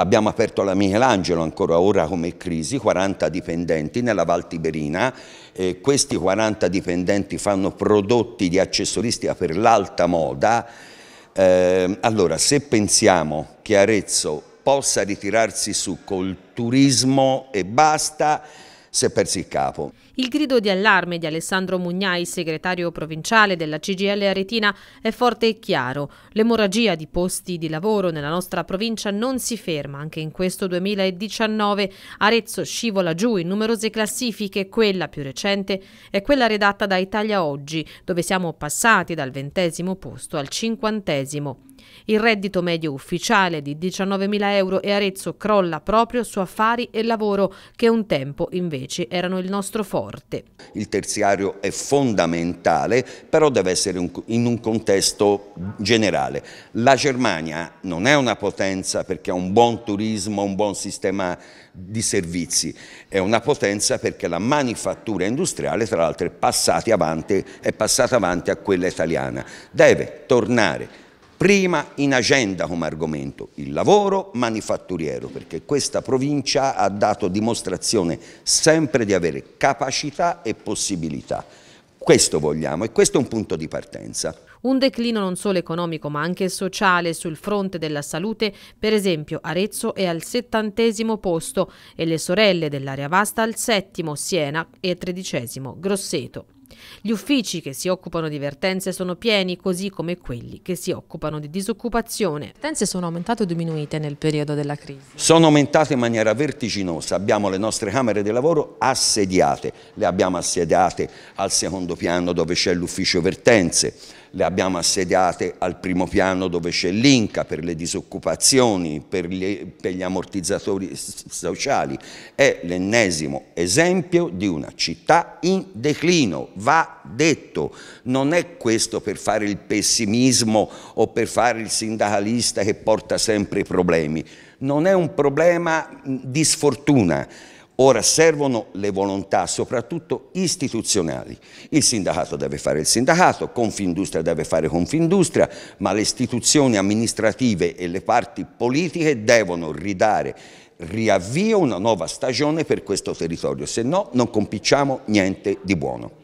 Abbiamo aperto la Michelangelo ancora ora come crisi, 40 dipendenti nella Val Tiberina, e questi 40 dipendenti fanno prodotti di accessoristica per l'alta moda, eh, allora se pensiamo che Arezzo possa ritirarsi su col turismo e basta, si è persi il capo. Il grido di allarme di Alessandro Mugnai, segretario provinciale della CGL Aretina, è forte e chiaro. L'emorragia di posti di lavoro nella nostra provincia non si ferma. Anche in questo 2019 Arezzo scivola giù in numerose classifiche. Quella più recente è quella redatta da Italia Oggi, dove siamo passati dal ventesimo posto al cinquantesimo. Il reddito medio ufficiale di 19.000 euro e Arezzo crolla proprio su affari e lavoro che un tempo invece erano il nostro forte. Il terziario è fondamentale però deve essere in un contesto generale. La Germania non è una potenza perché ha un buon turismo, un buon sistema di servizi, è una potenza perché la manifattura industriale tra l'altro è, è passata avanti a quella italiana. Deve tornare prima in agenda come argomento il lavoro manifatturiero, perché questa provincia ha dato dimostrazione sempre di avere capacità e possibilità. Questo vogliamo e questo è un punto di partenza. Un declino non solo economico ma anche sociale sul fronte della salute, per esempio Arezzo è al settantesimo posto e le sorelle dell'area vasta al settimo, Siena e tredicesimo, Grosseto. Gli uffici che si occupano di vertenze sono pieni, così come quelli che si occupano di disoccupazione. Le vertenze sono aumentate o diminuite nel periodo della crisi? Sono aumentate in maniera vertiginosa. Abbiamo le nostre camere di lavoro assediate. Le abbiamo assediate al secondo piano dove c'è l'ufficio vertenze le abbiamo assediate al primo piano dove c'è l'Inca per le disoccupazioni, per gli, per gli ammortizzatori sociali. È l'ennesimo esempio di una città in declino, va detto. Non è questo per fare il pessimismo o per fare il sindacalista che porta sempre problemi. Non è un problema di sfortuna Ora servono le volontà, soprattutto istituzionali. Il sindacato deve fare il sindacato, Confindustria deve fare Confindustria, ma le istituzioni amministrative e le parti politiche devono ridare riavvio una nuova stagione per questo territorio, se no non compicciamo niente di buono.